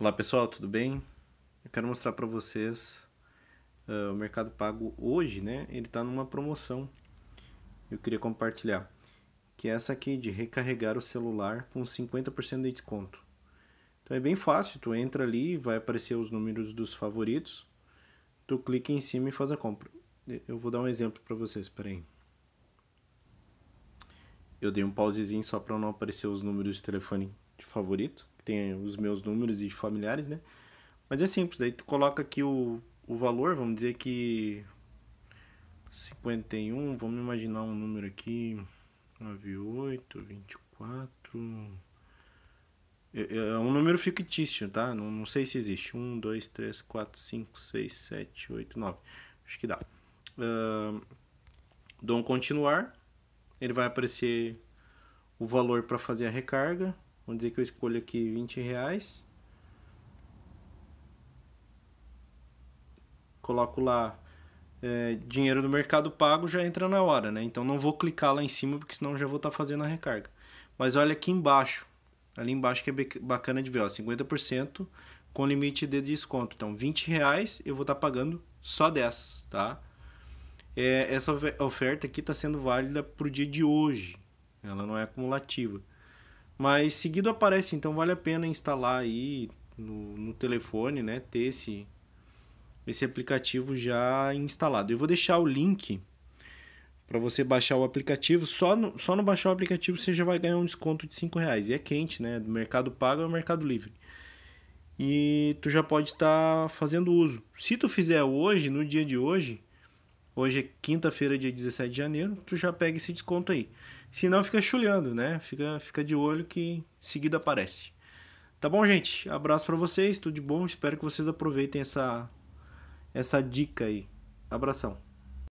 Olá pessoal, tudo bem? Eu quero mostrar para vocês uh, o Mercado Pago hoje, né? Ele está numa promoção. Eu queria compartilhar que é essa aqui de recarregar o celular com 50% de desconto. Então é bem fácil, tu entra ali, vai aparecer os números dos favoritos, tu clica em cima e faz a compra. Eu vou dar um exemplo para vocês, peraí. aí. Eu dei um pausezinho só para não aparecer os números de telefone de favorito, tem os meus números e de familiares, né? Mas é simples, daí tu coloca aqui o, o valor, vamos dizer que 51, vamos imaginar um número aqui, 98, 24. É, é, é um número fictício, tá? Não, não sei se existe. 1, 2, 3, 4, 5, 6, 7, 8, 9. Acho que dá. Uh, dou um continuar ele vai aparecer o valor para fazer a recarga. Vamos dizer que eu escolho aqui 20 reais. Coloco lá é, dinheiro do mercado pago, já entra na hora, né? Então não vou clicar lá em cima porque senão já vou estar tá fazendo a recarga. Mas olha aqui embaixo, ali embaixo que é bacana de ver, ó, 50% com limite de desconto. Então 20 reais eu vou estar tá pagando só 10, tá? é, essa oferta aqui está sendo válida para o dia de hoje. Ela não é acumulativa. Mas seguido aparece, então vale a pena instalar aí no, no telefone, né? Ter esse, esse aplicativo já instalado. Eu vou deixar o link para você baixar o aplicativo. Só no, só no baixar o aplicativo você já vai ganhar um desconto de 5 reais. E é quente, né? Do Mercado Pago ao é Mercado Livre. E tu já pode estar tá fazendo uso. Se tu fizer hoje, no dia de hoje, Hoje é quinta-feira, dia 17 de janeiro, tu já pega esse desconto aí. Se não, fica chulhando, né? Fica, fica de olho que seguida aparece. Tá bom, gente? Abraço para vocês, tudo de bom. Espero que vocês aproveitem essa, essa dica aí. Abração.